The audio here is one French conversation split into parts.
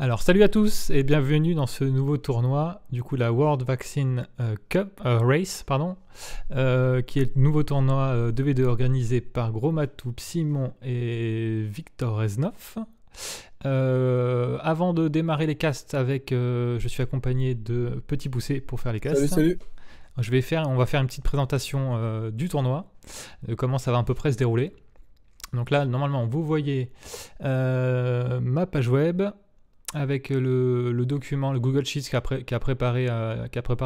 Alors salut à tous et bienvenue dans ce nouveau tournoi, du coup la World Vaccine euh, Cup euh, Race, pardon, euh, qui est le nouveau tournoi 2v2 organisé par Gromatou, Simon et Victor Reznov. avant de démarrer les casts avec, je suis accompagné de Petit Poussé pour faire les casts. Salut, salut. Je vais faire, on va faire une petite présentation du tournoi, de comment ça va à peu près se dérouler. Donc là, normalement, vous voyez ma page web, avec euh, le, document, le Google Sheets qu'a a euh, préparé,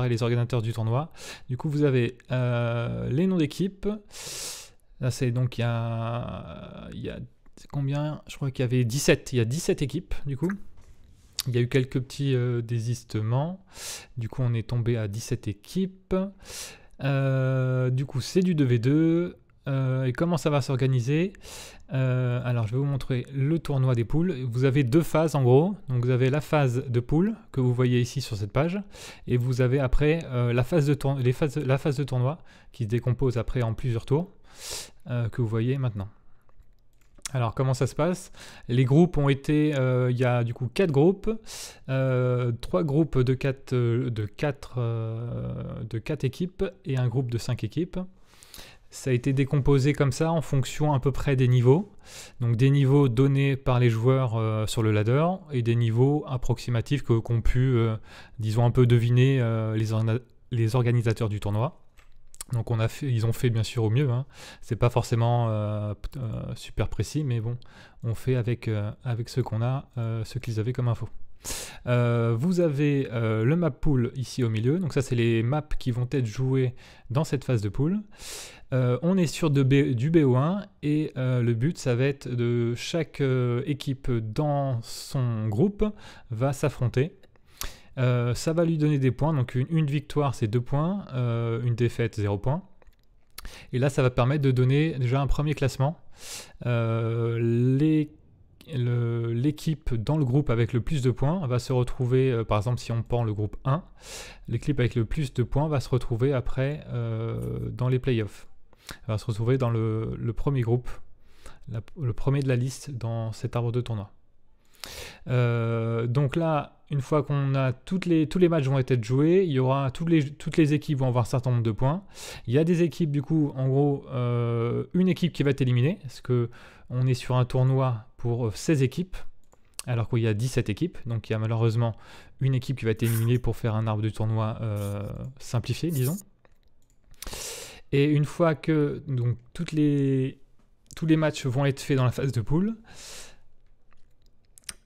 les organisateurs du tournoi. Du coup, vous avez euh, les noms d'équipes. Là, c'est donc il y a, combien Je crois qu'il y avait 17. Il y a 17 équipes, du coup. Il y a eu quelques petits désistements. Du coup, on est tombé à 17 équipes. du coup, c'est du 2v2. Euh, et comment ça va s'organiser. Euh, alors je vais vous montrer le tournoi des poules. Vous avez deux phases en gros. Donc vous avez la phase de poule que vous voyez ici sur cette page et vous avez après euh, la, phase de tournoi, la phase de tournoi qui se décompose après en plusieurs tours que vous voyez maintenant. Alors comment ça se passe Les groupes ont été, il y a du coup quatre groupes, euh, 3 groupes de 4, de, de 4 équipes et un groupe de 5 équipes. Ça a été décomposé comme ça en fonction à peu près des niveaux. Donc des niveaux donnés par les joueurs euh, sur le ladder et des niveaux approximatifs qu'ont pu, euh, disons, un peu deviner euh, les, organisateurs du tournoi. Donc on a ils ont fait bien sûr au mieux. Hein. C'est pas forcément super précis, mais bon, on fait avec, avec ce qu'on a, ce qu'ils avaient comme info. vous avez le map pool ici au milieu, donc ça c'est les maps qui vont être jouées dans cette phase de pool. Euh, on est sur de du BO1 et euh, le but ça va être de chaque euh, équipe dans son groupe va s'affronter. ça va lui donner des points, donc une, victoire c'est 2 points, une défaite 0 points. Et là ça va permettre de donner déjà un premier classement. l'équipe dans le groupe avec le plus de points va se retrouver, par exemple si on prend le groupe 1, l'équipe avec le plus de points va se retrouver après dans les playoffs va se retrouver dans le, premier groupe, le premier de la liste dans cet arbre de tournoi. Euh, donc là, une fois qu'on a toutes les, tous les matchs vont être joués, il y aura toutes les, toutes les équipes vont avoir un certain nombre de points. Il y a des équipes du coup, en gros, euh, une équipe qui va être éliminée, parce que on est sur un tournoi pour 16 euh, équipes, alors qu'il y a 17 équipes, donc il y a malheureusement une équipe qui va être éliminée pour faire un arbre de tournoi simplifié, disons. Et une fois que donc, toutes les, tous les matchs vont être faits dans la phase de poule,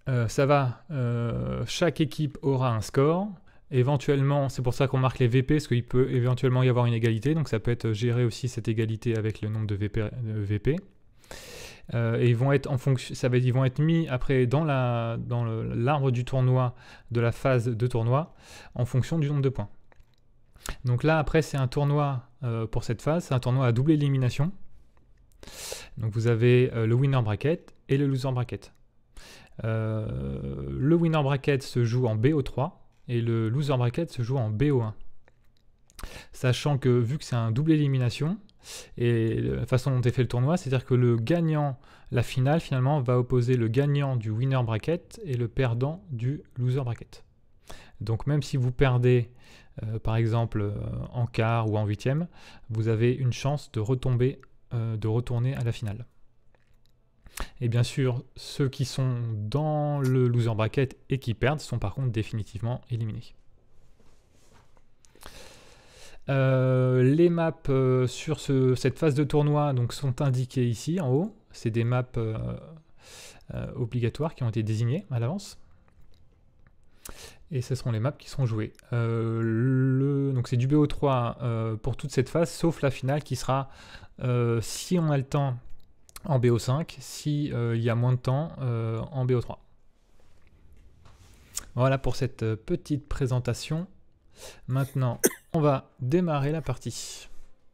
euh, ça va, euh, chaque équipe aura un score. Éventuellement, c'est pour ça qu'on marque les VP, parce qu'il peut éventuellement y avoir une égalité, donc ça peut être géré aussi cette égalité avec le nombre de VP. Euh, et ils vont être en fonction, ça veut ils vont être mis après dans la dans l'arbre du tournoi de la phase de tournoi en fonction du nombre de points. Donc là, après, c'est un tournoi euh, pour cette phase, c'est un tournoi à double élimination. Donc vous avez euh, le winner bracket et le loser bracket. Euh, le winner bracket se joue en BO3 et le loser bracket se joue en BO1. Sachant que vu que c'est un double élimination et la façon dont est fait le tournoi, c'est-à-dire que le gagnant, la finale finalement, va opposer le gagnant du winner bracket et le perdant du loser bracket. Donc même si vous perdez euh, par exemple euh, en quart ou en huitième, vous avez une chance de retomber, euh, de retourner à la finale. Et bien sûr, ceux qui sont dans le loser bracket et qui perdent sont par contre définitivement éliminés. les maps sur cette phase de tournoi sont indiquées ici en haut. C'est des maps obligatoires qui ont été désignées à l'avance et ce seront les maps qui seront jouées. Euh, donc c'est du BO3 euh, pour toute cette phase, sauf la finale qui sera, euh, si on a le temps, en BO5, s'il il y a moins de temps, en BO3. Voilà pour cette petite présentation. Maintenant, on va démarrer la partie.